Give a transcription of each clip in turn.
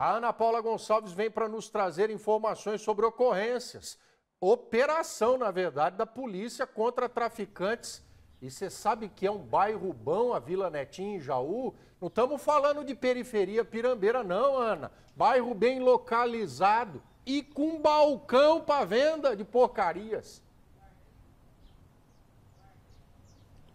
A Ana Paula Gonçalves vem para nos trazer informações sobre ocorrências. Operação, na verdade, da polícia contra traficantes. E você sabe que é um bairro bom, a Vila Netinho, em Jaú? Não estamos falando de periferia pirambeira, não, Ana. Bairro bem localizado e com balcão para venda de porcarias.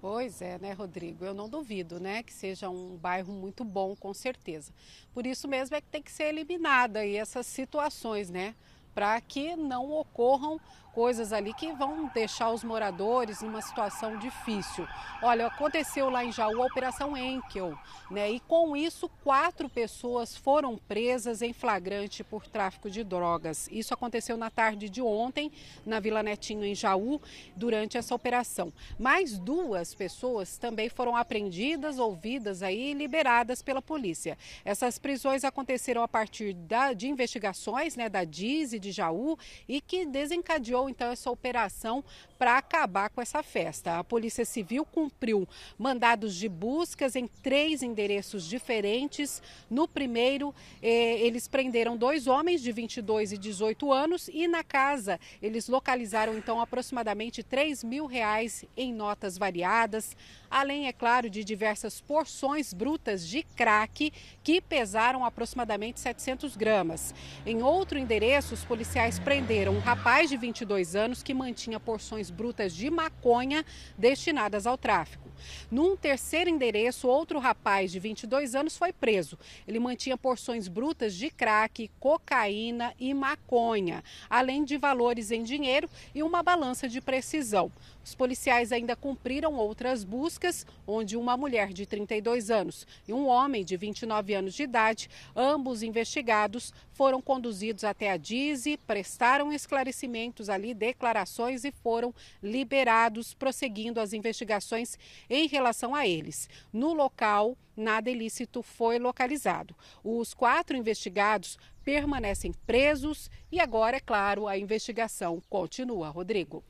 Pois é, né, Rodrigo? Eu não duvido, né, que seja um bairro muito bom, com certeza. Por isso mesmo é que tem que ser eliminada aí essas situações, né? para que não ocorram coisas ali que vão deixar os moradores numa situação difícil. Olha, aconteceu lá em Jaú a Operação Enkel, né? E com isso, quatro pessoas foram presas em flagrante por tráfico de drogas. Isso aconteceu na tarde de ontem, na Vila Netinho, em Jaú, durante essa operação. Mais duas pessoas também foram apreendidas, ouvidas aí e liberadas pela polícia. Essas prisões aconteceram a partir da, de investigações né, da DIS e de Jaú e que desencadeou então essa operação para acabar com essa festa. A Polícia Civil cumpriu mandados de buscas em três endereços diferentes. No primeiro, eh, eles prenderam dois homens de 22 e 18 anos e na casa eles localizaram então aproximadamente 3 mil reais em notas variadas, além, é claro, de diversas porções brutas de crack que pesaram aproximadamente 700 gramas. Em outro endereço, os policiais prenderam um rapaz de 22 anos que mantinha porções brutas de maconha destinadas ao tráfico. Num terceiro endereço, outro rapaz de 22 anos foi preso. Ele mantinha porções brutas de crack, cocaína e maconha, além de valores em dinheiro e uma balança de precisão. Os policiais ainda cumpriram outras buscas, onde uma mulher de 32 anos e um homem de 29 anos de idade, ambos investigados, foram conduzidos até a DIS 15 prestaram esclarecimentos ali, declarações e foram liberados, prosseguindo as investigações em relação a eles. No local, nada ilícito foi localizado. Os quatro investigados permanecem presos e agora, é claro, a investigação continua. Rodrigo.